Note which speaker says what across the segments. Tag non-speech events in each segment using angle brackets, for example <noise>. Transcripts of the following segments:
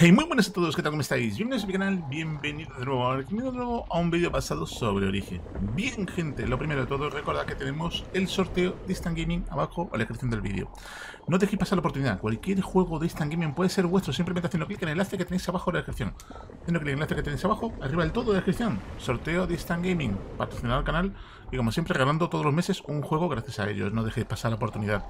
Speaker 1: Hey, muy buenas a todos, ¿qué tal? ¿Cómo estáis? Bienvenidos a mi canal, bienvenidos de nuevo, de nuevo a un vídeo basado sobre Origen. Bien, gente, lo primero de todo, recordad que tenemos el sorteo de Instant Gaming abajo a la descripción del vídeo. No dejéis pasar la oportunidad, cualquier juego de Instant Gaming puede ser vuestro, simplemente haciendo clic en el enlace que tenéis abajo en la descripción. Haciendo clic en el enlace que tenéis abajo, arriba del todo de la descripción. Sorteo de Instant Gaming, patrocinado al canal y como siempre ganando todos los meses un juego gracias a ellos, no dejéis pasar la oportunidad.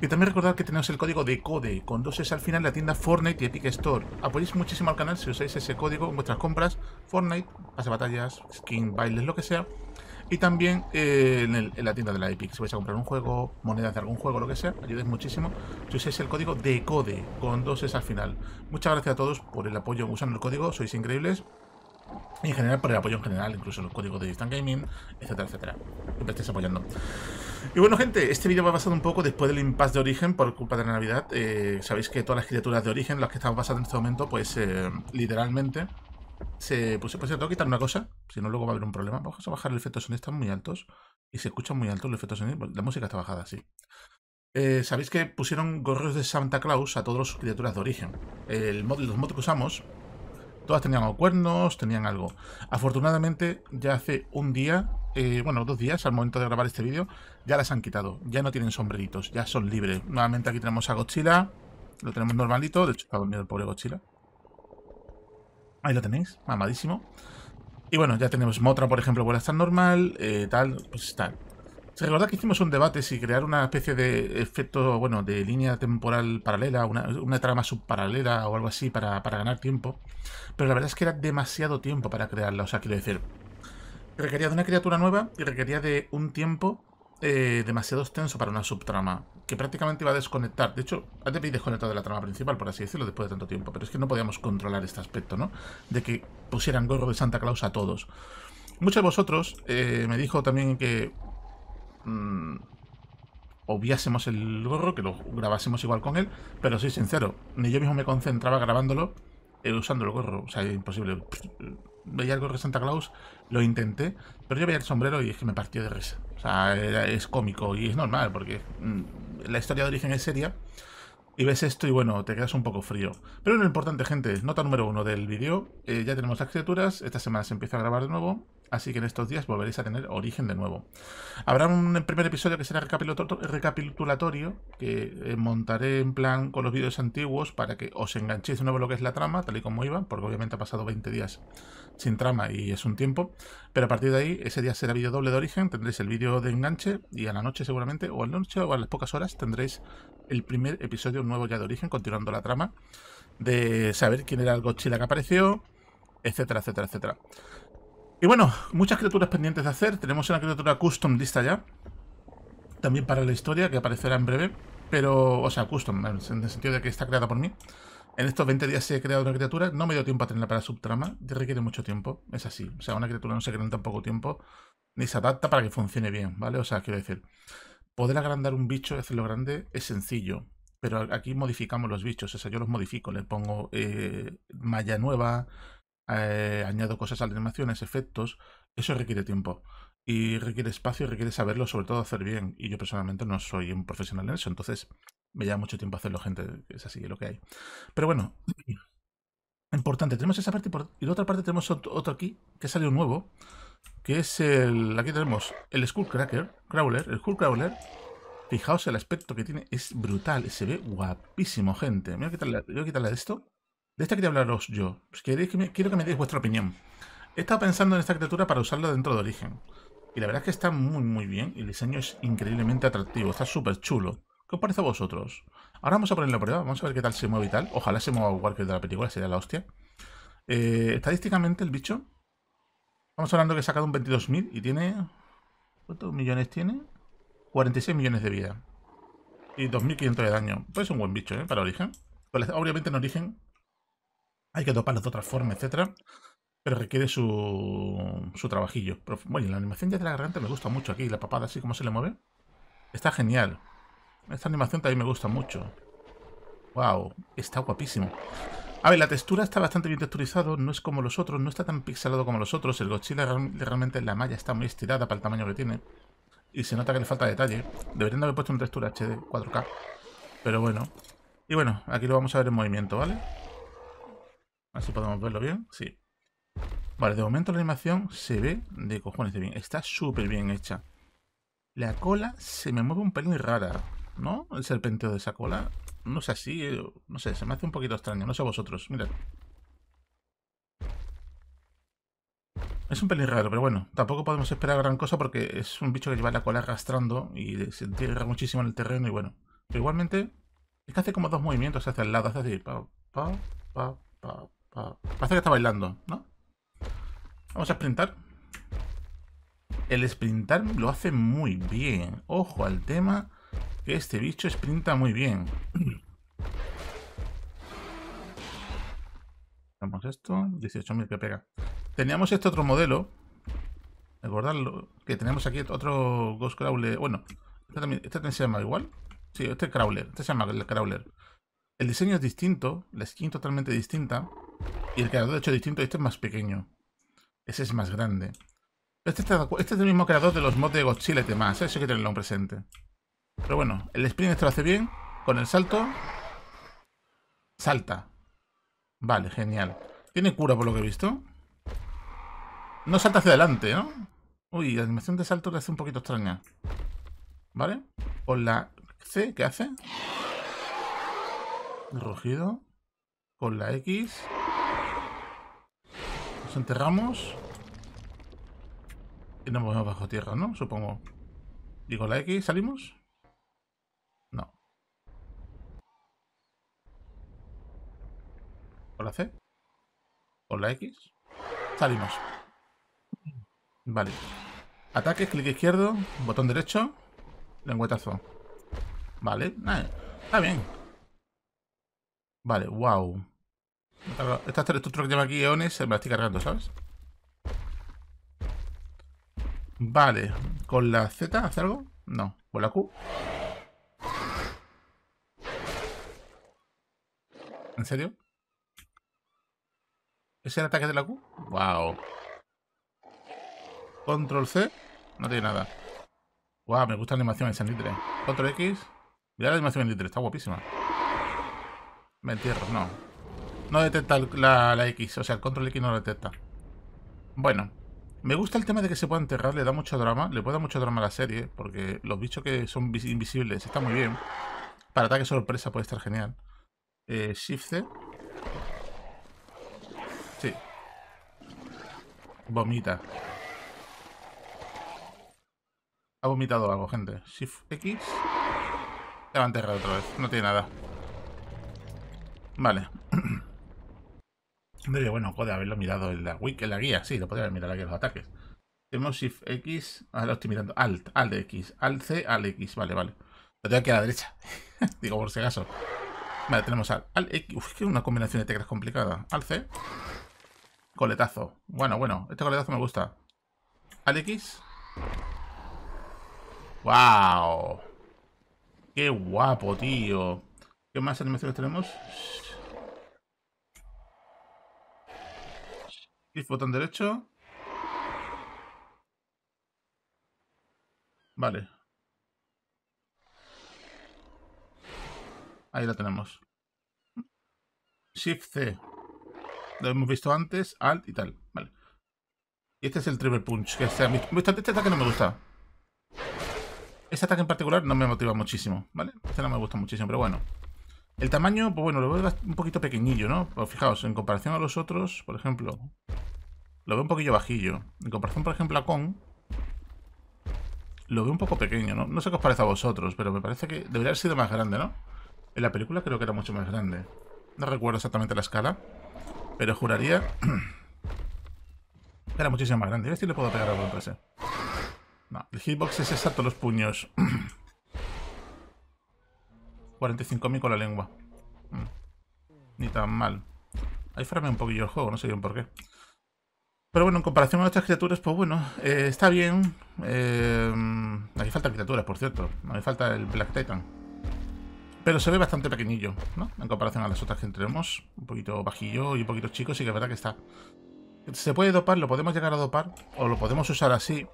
Speaker 1: Y también recordad que tenemos el código de CODE, con dos es al final, la tienda Fortnite y Epic Store apoyéis muchísimo al canal si usáis ese código en vuestras compras, Fortnite, pase batallas, skin, bailes, lo que sea. Y también eh, en, la tienda de la Epic, si vais a comprar un juego, monedas de algún juego, lo que sea, ayudéis muchísimo si usáis el código DECODE, con dos es al final. Muchas gracias a todos por el apoyo usando el código, sois increíbles. Y en general por el apoyo en general, incluso los códigos de Distant Gaming, etcétera, etcétera. Siempre apoyando. Y bueno, gente, este vídeo va basado un poco después del impasse de origen por culpa de la Navidad. Eh, sabéis que todas las criaturas de origen, las que están basadas en este momento, pues eh, literalmente se pues, cierto, tengo que quitar una cosa, si no luego va a haber un problema. Vamos a bajar el efecto sonido, están muy altos y se escuchan muy altos los efectos sonido, pues, la música está bajada así. Eh, sabéis que pusieron gorros de Santa Claus a todas las criaturas de origen. El mod, los mods que usamos Todas tenían cuernos, tenían algo. Afortunadamente, ya hace un día, eh, bueno, dos días al momento de grabar este vídeo, ya las han quitado. Ya no tienen sombreritos, ya son libres. Nuevamente aquí tenemos a Godzilla. Lo tenemos normalito. De hecho, está dormido el pobre Godzilla. Ahí lo tenéis, mamadísimo. Y bueno, ya tenemos Motra, por ejemplo, vuelve a estar normal, eh, tal, pues está ¿Se recuerda que hicimos un debate si crear una especie de efecto, bueno, de línea temporal paralela, una, una trama subparalela o algo así para, ganar tiempo? Pero la verdad es que era demasiado tiempo para crearla, o sea, quiero decir, requería de una criatura nueva y requería de un tiempo eh, demasiado extenso para una subtrama, que prácticamente iba a desconectar. De hecho, antes había desconectado de la trama principal, por así decirlo, después de tanto tiempo, pero es que no podíamos controlar este aspecto, ¿no? De que pusieran gorro de Santa Claus a todos. Muchos de vosotros eh, me dijo también que Mm, obviásemos el gorro, que lo grabásemos igual con él, pero soy sincero, ni yo mismo me concentraba grabándolo eh, usando el gorro, o sea, imposible. veía el gorro de Santa Claus, lo intenté, pero yo veía el sombrero y es que me partió de risa. O sea, es cómico y es normal, porque mm, la historia de origen es seria, y ves esto y bueno, te quedas un poco frío. Pero lo importante, gente, nota número uno del vídeo. Eh, ya tenemos las criaturas, esta semana se empieza a grabar de nuevo, así que en estos días volveréis a tener origen de nuevo. Habrá un primer episodio que será recapitulatorio, que eh, montaré en plan con los vídeos antiguos para que os enganchéis de nuevo lo que es la trama, tal y como iba, porque obviamente ha pasado 20 días sin trama y es un tiempo. Pero a partir de ahí, ese día será vídeo doble de origen, tendréis el vídeo de enganche y a la noche seguramente, o a la noche o a las pocas horas, tendréis el primer episodio nuevo ya de origen, continuando la trama, de saber quién era el Godzilla que apareció, etcétera, etcétera, etcétera. Y bueno, muchas criaturas pendientes de hacer. Tenemos una criatura custom lista ya, también para la historia, que aparecerá en breve, pero, o sea, custom, en el sentido de que está creada por mí. En estos 20 días se ha creado una criatura, no me dio tiempo a tenerla para subtrama, requiere mucho tiempo, es así. O sea, una criatura no se crea en tan poco tiempo, ni se adapta para que funcione bien, ¿vale? O sea, quiero decir, Poder agrandar un bicho, y hacerlo grande, es sencillo, pero aquí modificamos los bichos, o sea, yo los modifico, le pongo eh, malla nueva, eh, añado cosas a las animaciones, efectos, eso requiere tiempo y requiere espacio, y requiere saberlo, sobre todo hacer bien. Y yo personalmente no soy un profesional en eso, entonces me lleva mucho tiempo hacerlo, gente, es así lo que hay. Pero bueno, <clears throat> importante, tenemos esa parte y la otra parte tenemos otro aquí que salió nuevo que es el... Aquí tenemos el Skullcracker, Crawler, el Skullcrawler. Fijaos el aspecto que tiene, es brutal, se ve guapísimo, gente. Me voy a quitarle, de esto. De esta quería hablaros yo. queréis quiero que me deis vuestra opinión. He estado pensando en esta criatura para usarla dentro de origen. Y la verdad es que está muy, muy bien. El diseño es increíblemente atractivo, está súper chulo. ¿Qué os parece a vosotros? Ahora vamos a ponerlo a prueba, vamos a ver qué tal se mueve y tal. Ojalá se mueva igual que el de la película, sería la hostia. Eh, estadísticamente el bicho Vamos hablando que ha sacado un 22.000 y tiene... ¿Cuántos millones tiene? 46 millones de vida. Y 2.500 de daño. Pues es un buen bicho, ¿eh? Para origen. Pues obviamente en origen hay que toparlo de otra forma, etcétera. Pero requiere su, su trabajillo. Pero, bueno, la animación de la garganta me gusta mucho aquí. La papada así como se le mueve. Está genial. Esta animación también me gusta mucho. Wow, está guapísimo. A ver, la textura está bastante bien texturizado, no es como los otros, no está tan pixelado como los otros. El Godzilla realmente la malla está muy estirada para el tamaño que tiene. Y se nota que le falta detalle. Deberían haber puesto una textura HD 4K. Pero bueno. Y bueno, aquí lo vamos a ver en movimiento, ¿vale? Así podemos verlo bien. Sí. Vale, de momento la animación se ve de cojones de bien. Está súper bien hecha. La cola se me mueve un pelín rara, ¿no? El serpenteo de esa cola no sé, si eh, no sé, se me hace un poquito extraño. No sé vosotros, mirad. Es un pelín raro, pero bueno, tampoco podemos esperar gran cosa porque es un bicho que lleva la cola arrastrando y se entierra muchísimo en el terreno y bueno. Pero igualmente, es que hace como dos movimientos hacia el lado, hace así, pa, pa, pa, pa. Parece que está bailando, ¿no? Vamos a sprintar. El sprintar lo hace muy bien. Ojo al tema este bicho sprinta muy bien. <clears throat> Vamos esto. 18.000 que pega. Teníamos este otro modelo. recordadlo Que tenemos aquí otro Ghost Crawler. Bueno, este, este también, se llama igual. Sí, este Crawler. Este se llama el Crawler. El diseño es distinto. La skin totalmente distinta. Y el creador de hecho es distinto. Este es más pequeño. Ese es más grande. Este, este, es el mismo creador de los mods de Godzilla y demás. Eso hay que tenerlo presente. Pero bueno, el sprint esto lo hace bien. Con el salto. Salta. Vale, genial. Tiene cura por lo que he visto. No salta hacia adelante, ¿no? Uy, la animación de salto le hace un poquito extraña. ¿Vale? Con la C, ¿qué hace? Rugido. Con la X. Nos enterramos. Y nos movemos bajo tierra, ¿no? Supongo. Y con la X salimos. ¿Con la C? ¿Con la X? Salimos. Vale. Ataques, clic izquierdo, botón derecho, lengüetazo. Vale, ah, está bien. Vale, wow. Esta estructura que lleva aquí Eones se me la estoy cargando, ¿sabes? Vale, ¿con la Z hace algo? No, con la Q. ¿En serio? ¿Es el ataque de la Q? ¡Wow! Control C. No tiene nada. ¡Wow! Me gusta la animación en Sanitre. Control X. Mira la animación en Sanitre. Está guapísima. Me entierro. No. No detecta la, la X. O sea, el control X no lo detecta. Bueno. Me gusta el tema de que se pueda enterrar. Le da mucho drama. Le puede dar mucho drama a la serie. Porque los bichos que son invisibles está muy bien. Para ataque sorpresa puede estar genial. Eh, shift C. Vomita. Ha vomitado algo, gente. Shift X. Se va a enterrar otra vez. No tiene nada. Vale. <clears throat> bueno, puede haberlo mirado en la, la guía. Sí, lo podría haber mirado aquí en los ataques. Tenemos Shift X. Ahora lo estoy mirando. Alt, Alt X. Alt C, Alt X. Vale, vale. Lo tengo aquí a la derecha. <laughs> Digo, por si acaso. Vale, tenemos Alt, Alt X. Uf, que una combinación de teclas complicada. Alt C. Coletazo. Bueno, bueno, este coletazo me gusta. Alex. ¡Wow! ¡Qué guapo, tío! ¿Qué más animaciones tenemos? Shift botón derecho. Vale. Ahí la tenemos. Shift C. Lo hemos visto antes, alt y tal. Vale. Y este es el triple punch, que Este ataque no me gusta. Este ataque en particular no me motiva muchísimo, ¿vale? Este no me gusta muchísimo, pero bueno. El tamaño, pues bueno, lo veo un poquito pequeñillo, ¿no? Pues fijaos, en comparación a los otros, por ejemplo, lo veo un poquillo bajillo. En comparación, por ejemplo, a Kong, lo veo un poco pequeño, ¿no? No sé qué os parece a vosotros, pero me parece que debería haber sido más grande, ¿no? En la película creo que era mucho más grande. No recuerdo exactamente la escala. Pero juraría... <clears throat> Era muchísimo más grande. A ver si le puedo pegar a ese. No, el hitbox es exacto los puños. 45.000 <clears throat> con la lengua. Mm. Ni tan mal. Ahí frame un poquillo el juego, no sé bien por qué. Pero bueno, en comparación con otras criaturas, pues bueno, eh, está bien. Eh, hay mm, falta criaturas, por cierto. Me falta el Black Titan. Pero se ve bastante pequeñillo, ¿no? En comparación a las otras que tenemos, Un poquito bajillo y un poquito chico, sí que es verdad que está. Se puede dopar, lo podemos llegar a dopar, o lo podemos usar así.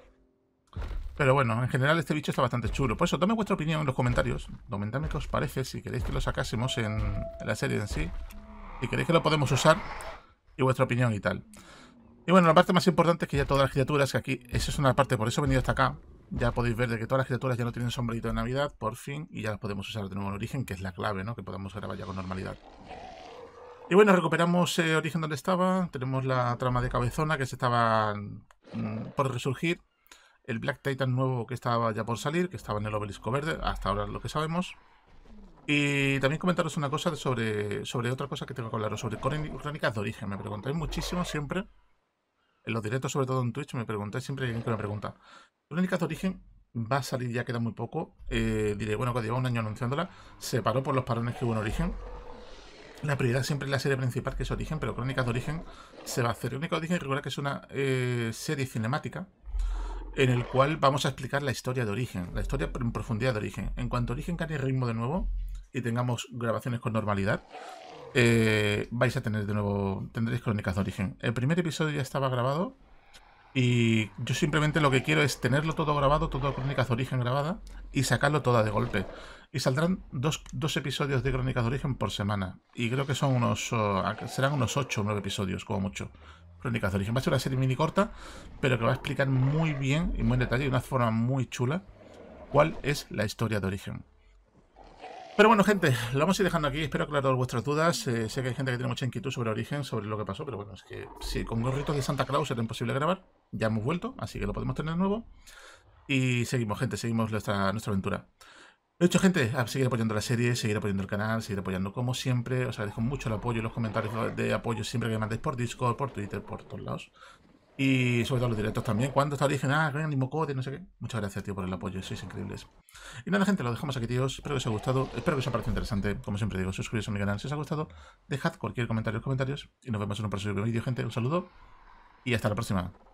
Speaker 1: Pero bueno, en general este bicho está bastante chulo. Por eso, dame vuestra opinión en los comentarios. Comentadme qué os parece, si queréis que lo sacásemos en, la serie en sí. Si queréis que lo podemos usar, y vuestra opinión y tal. Y bueno, la parte más importante es que ya todas las criaturas que aquí, esa es una parte, por eso he venido hasta acá, ya podéis ver de que todas las criaturas ya no tienen sombrerito de Navidad, por fin, y ya las podemos usar de nuevo en origen, que es la clave, ¿no? Que podamos grabar ya con normalidad. Y bueno, recuperamos eh, origen donde estaba, tenemos la trama de cabezona que se estaba mm, por resurgir, el Black Titan nuevo que estaba ya por salir, que estaba en el obelisco verde, hasta ahora lo que sabemos. Y también comentaros una cosa sobre, sobre otra cosa que tengo que hablaros, sobre crónicas de origen. Me preguntáis muchísimo siempre en los directos, sobre todo en Twitch, me preguntáis, siempre hay alguien que me pregunta. Crónicas de origen va a salir, ya queda muy poco. Eh, diré, bueno, que lleva un año anunciándola. Se paró por los parones que hubo en origen. La prioridad siempre es la serie principal, que es Origen, pero Crónicas de Origen se va a hacer. Crónicas de Origen, recuerda que es una eh, serie cinemática en el cual vamos a explicar la historia de Origen, la historia en profundidad de Origen. En cuanto a Origen gane ritmo de nuevo y tengamos grabaciones con normalidad, eh, vais a tener de nuevo, tendréis crónicas de origen. El primer episodio ya estaba grabado y yo simplemente lo que quiero es tenerlo todo grabado, todo crónicas de origen grabada y sacarlo toda de golpe. Y saldrán dos, episodios de crónicas de origen por semana y creo que son unos, serán unos 8 o 9 episodios como mucho. Crónicas de origen. Va a ser una serie mini corta, pero que va a explicar muy bien y muy en detalle, de una forma muy chula, cuál es la historia de origen. Pero bueno, gente, lo vamos a ir dejando aquí. Espero aclarar todas vuestras dudas. Eh, sé que hay gente que tiene mucha inquietud sobre Origen, sobre lo que pasó, pero bueno, es que si con gorritos de Santa Claus era imposible grabar, ya hemos vuelto, así que lo podemos tener nuevo. Y seguimos, gente, seguimos nuestra, aventura. De hecho gente, a seguir apoyando la serie, seguir apoyando el canal, seguir apoyando como siempre. Os agradezco mucho el apoyo y los comentarios de apoyo siempre que me mandéis por Discord, por Twitter, por todos lados. Y sobre todo los directos también. Cuando está dije, ah, gran Mocote, no sé qué. Muchas gracias, tío, por el apoyo. Sois increíbles. Y nada, gente, lo dejamos aquí, tíos. Espero que os haya gustado. Espero que os haya parecido interesante. Como siempre digo, suscribiros a mi canal si os ha gustado. Dejad cualquier comentario en los comentarios. Y nos vemos en un próximo vídeo, gente. Un saludo. Y hasta la próxima.